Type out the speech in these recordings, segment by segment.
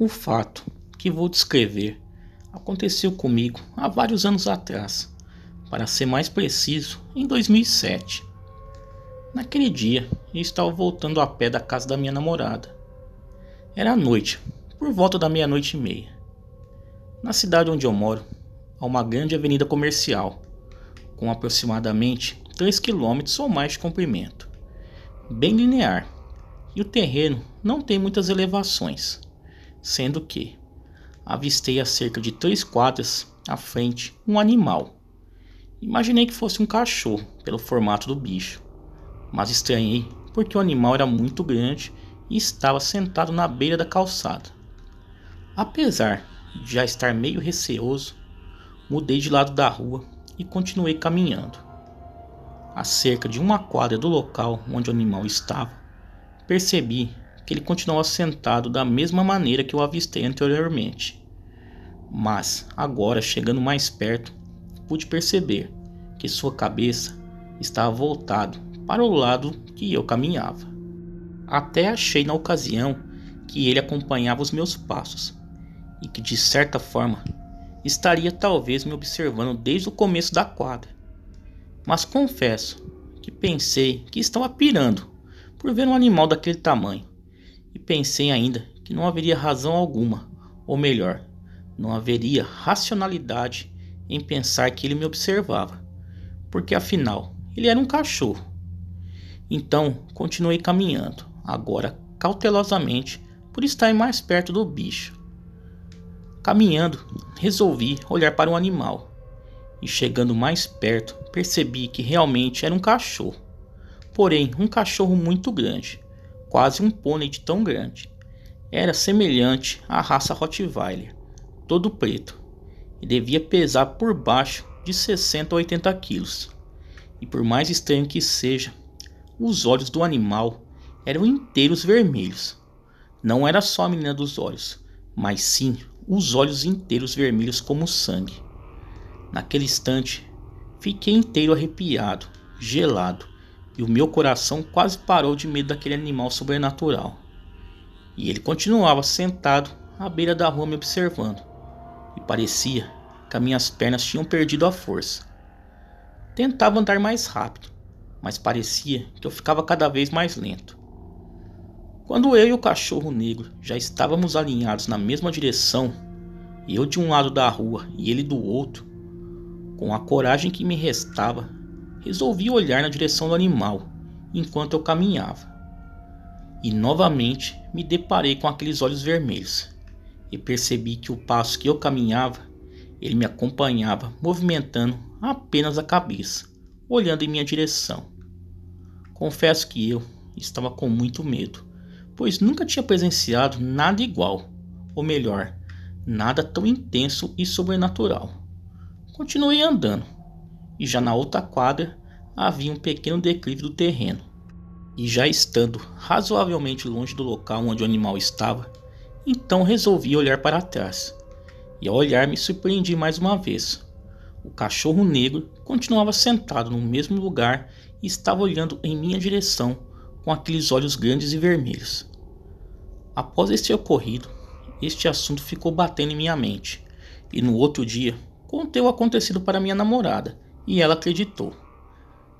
O fato que vou descrever aconteceu comigo há vários anos atrás, para ser mais preciso, em 2007. Naquele dia, eu estava voltando a pé da casa da minha namorada. Era noite, por volta da meia-noite e meia. Na cidade onde eu moro, há uma grande avenida comercial, com aproximadamente 3 km ou mais de comprimento, bem linear, e o terreno não tem muitas elevações, sendo que avistei a cerca de 3 quadras à frente um animal. Imaginei que fosse um cachorro pelo formato do bicho, mas estranhei porque o animal era muito grande e estava sentado na beira da calçada. Apesar de já estar meio receoso, mudei de lado da rua e continuei caminhando. A cerca de uma quadra do local onde o animal estava, percebi que ele continuava sentado da mesma maneira que eu avistei anteriormente. Mas, agora chegando mais perto, pude perceber que sua cabeça estava voltada para o lado que eu caminhava. Até achei na ocasião que ele acompanhava os meus passos e que de certa forma estaria talvez me observando desde o começo da quadra mas confesso que pensei que estava pirando por ver um animal daquele tamanho. E pensei ainda que não haveria razão alguma, ou melhor, não haveria racionalidade em pensar que ele me observava, porque afinal ele era um cachorro. Então continuei caminhando, agora cautelosamente, por estar mais perto do bicho. Caminhando, resolvi olhar para o um animal e chegando mais perto, percebi que realmente era um cachorro. Porém, um cachorro muito grande, quase um pônei de tão grande. Era semelhante à raça Rottweiler, todo preto, e devia pesar por baixo de 60 a 80 quilos. E por mais estranho que seja, os olhos do animal eram inteiros vermelhos. Não era só a menina dos olhos, mas sim os olhos inteiros vermelhos como sangue. Naquele instante, fiquei inteiro arrepiado, gelado, e o meu coração quase parou de medo daquele animal sobrenatural. E ele continuava sentado à beira da rua me observando, e parecia que minhas pernas tinham perdido a força. Tentava andar mais rápido, mas parecia que eu ficava cada vez mais lento. Quando eu e o cachorro negro já estávamos alinhados na mesma direção, eu de um lado da rua e ele do outro, com a coragem que me restava, resolvi olhar na direção do animal enquanto eu caminhava. E novamente me deparei com aqueles olhos vermelhos e percebi que o passo que eu caminhava, ele me acompanhava, movimentando apenas a cabeça, olhando em minha direção. Confesso que eu estava com muito medo, pois nunca tinha presenciado nada igual, ou melhor, nada tão intenso e sobrenatural. Continuei andando, e já na outra quadra havia um pequeno declive do terreno. E já estando razoavelmente longe do local onde o animal estava, então resolvi olhar para trás. E ao olhar me surpreendi mais uma vez. O cachorro negro continuava sentado no mesmo lugar e estava olhando em minha direção com aqueles olhos grandes e vermelhos. Após este ocorrido, este assunto ficou batendo em minha mente, e no outro dia contei o acontecido para minha namorada e ela acreditou.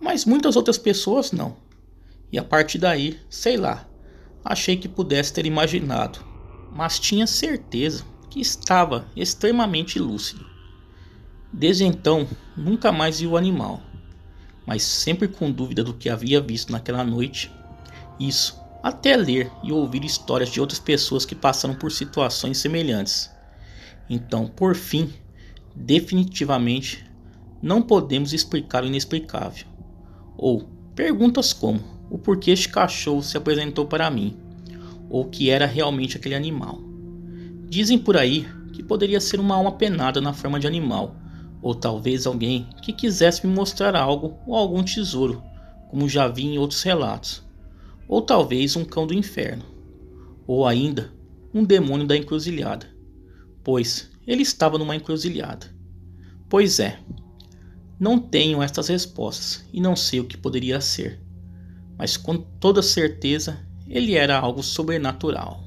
Mas muitas outras pessoas não. E a partir daí, sei lá, achei que pudesse ter imaginado, mas tinha certeza que estava extremamente lúcido. Desde então, nunca mais vi o animal, mas sempre com dúvida do que havia visto naquela noite. Isso até ler e ouvir histórias de outras pessoas que passaram por situações semelhantes. Então, por fim, Definitivamente não podemos explicar o inexplicável. Ou perguntas como o porquê este cachorro se apresentou para mim, ou o que era realmente aquele animal. Dizem por aí que poderia ser uma alma penada na forma de animal, ou talvez alguém que quisesse me mostrar algo ou algum tesouro, como já vi em outros relatos, ou talvez um cão do inferno, ou ainda um demônio da encruzilhada, pois ele estava numa encruzilhada. Pois é, não tenho estas respostas e não sei o que poderia ser, mas com toda certeza ele era algo sobrenatural.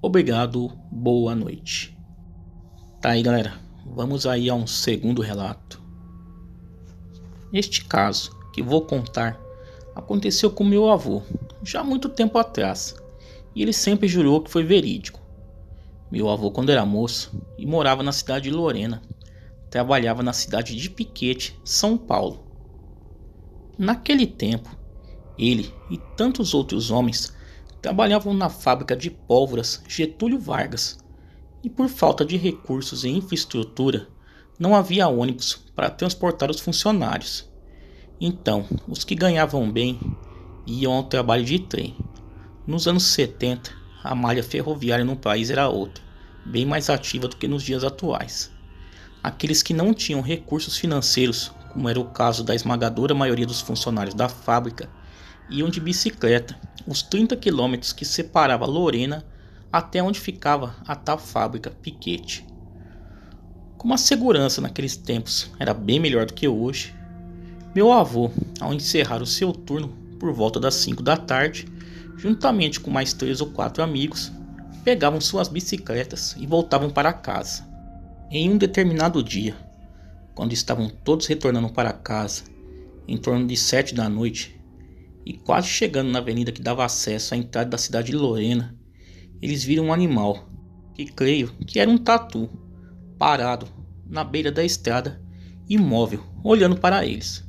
Obrigado, boa noite. Tá aí, galera. Vamos aí a um segundo relato. Este caso que vou contar aconteceu com meu avô, já há muito tempo atrás, e ele sempre jurou que foi verídico. Meu avô, quando era moço, e morava na cidade de Lorena, trabalhava na cidade de Piquete, São Paulo. Naquele tempo, ele e tantos outros homens trabalhavam na fábrica de pólvoras Getúlio Vargas, e por falta de recursos e infraestrutura, não havia ônibus para transportar os funcionários. Então, os que ganhavam bem iam ao trabalho de trem. Nos anos 70, a malha ferroviária no país era outra, bem mais ativa do que nos dias atuais. Aqueles que não tinham recursos financeiros, como era o caso da esmagadora maioria dos funcionários da fábrica, iam de bicicleta os 30 quilômetros que separava Lorena até onde ficava a tal fábrica Piquete. Como a segurança naqueles tempos era bem melhor do que hoje, meu avô, ao encerrar o seu turno por volta das 5 da tarde, juntamente com mais três ou quatro amigos, pegavam suas bicicletas e voltavam para casa. Em um determinado dia, quando estavam todos retornando para casa, em torno de sete da noite, e quase chegando na avenida que dava acesso à entrada da cidade de Lorena, eles viram um animal, que creio que era um tatu, parado na beira da estrada, imóvel, olhando para eles.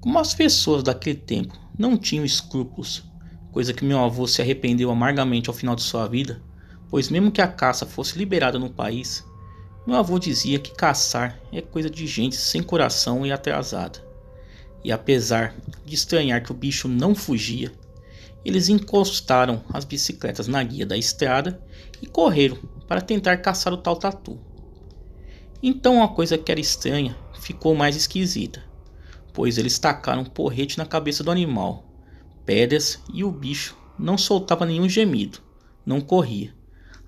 Como as pessoas daquele tempo não tinham escrúpulos coisa que meu avô se arrependeu amargamente ao final de sua vida, pois mesmo que a caça fosse liberada no país, meu avô dizia que caçar é coisa de gente sem coração e atrasada. E apesar de estranhar que o bicho não fugia, eles encostaram as bicicletas na guia da estrada e correram para tentar caçar o tal tatu. Então uma coisa que era estranha ficou mais esquisita, pois eles tacaram um porrete na cabeça do animal pedras e o bicho não soltava nenhum gemido, não corria,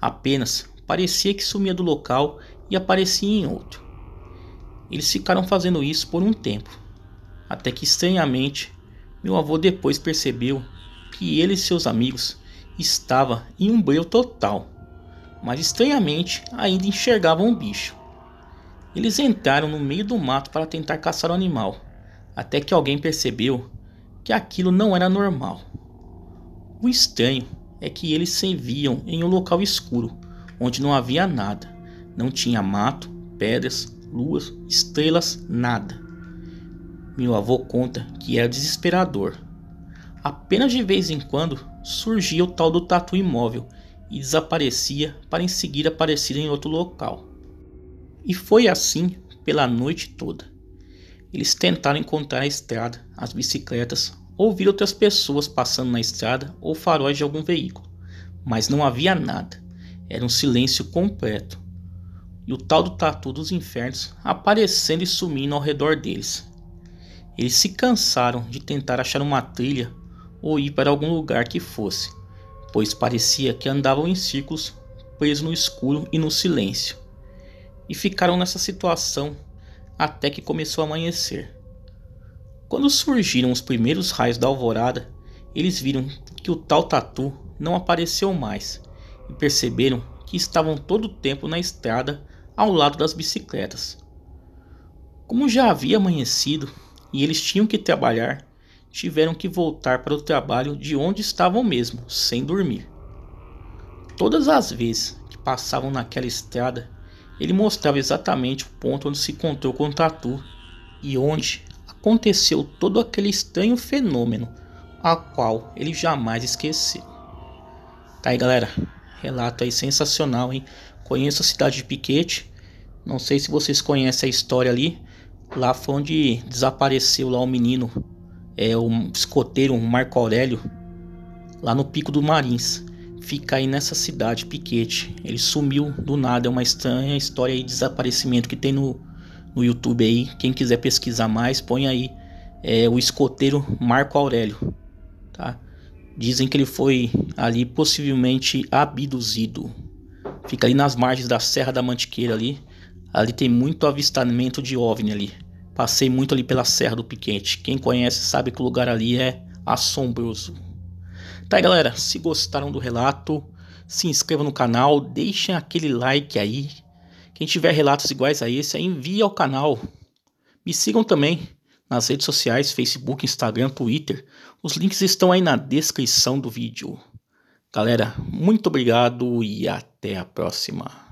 apenas parecia que sumia do local e aparecia em outro. Eles ficaram fazendo isso por um tempo, até que estranhamente meu avô depois percebeu que ele e seus amigos estava em um breu total, mas estranhamente ainda enxergavam o bicho. Eles entraram no meio do mato para tentar caçar o animal, até que alguém percebeu que aquilo não era normal. O estranho é que eles se viam em um local escuro, onde não havia nada. Não tinha mato, pedras, luas, estrelas, nada. Meu avô conta que era desesperador. Apenas de vez em quando surgia o tal do tatu imóvel e desaparecia para em seguida aparecer em outro local. E foi assim pela noite toda eles tentaram encontrar a estrada, as bicicletas, ouvir outras pessoas passando na estrada ou faróis de algum veículo, mas não havia nada. Era um silêncio completo. E o tal do Tatu dos Infernos aparecendo e sumindo ao redor deles. Eles se cansaram de tentar achar uma trilha ou ir para algum lugar que fosse, pois parecia que andavam em círculos, presos no escuro e no silêncio. E ficaram nessa situação até que começou a amanhecer. Quando surgiram os primeiros raios da alvorada, eles viram que o tal tatu não apareceu mais e perceberam que estavam todo o tempo na estrada ao lado das bicicletas. Como já havia amanhecido e eles tinham que trabalhar, tiveram que voltar para o trabalho de onde estavam mesmo, sem dormir. Todas as vezes que passavam naquela estrada, ele mostrava exatamente o ponto onde se encontrou com o Tatu e onde aconteceu todo aquele estranho fenômeno, a qual ele jamais esqueceu. Tá aí, galera. Relato aí sensacional, hein? Conheço a cidade de Piquete. Não sei se vocês conhecem a história ali. Lá foi onde desapareceu lá o menino, é o escoteiro, Marco Aurélio, lá no Pico do Marins fica aí nessa cidade, Piquete. Ele sumiu do nada, é uma estranha história de desaparecimento que tem no, no YouTube aí. Quem quiser pesquisar mais, põe aí é, o escoteiro Marco Aurélio, tá? Dizem que ele foi ali possivelmente abduzido. Fica ali nas margens da Serra da Mantiqueira ali. Ali tem muito avistamento de OVNI ali. Passei muito ali pela Serra do Piquete. Quem conhece sabe que o lugar ali é assombroso. Tá galera, se gostaram do relato, se inscreva no canal, deixem aquele like aí. Quem tiver relatos iguais a esse, envie ao canal. Me sigam também nas redes sociais, Facebook, Instagram, Twitter. Os links estão aí na descrição do vídeo. Galera, muito obrigado e até a próxima.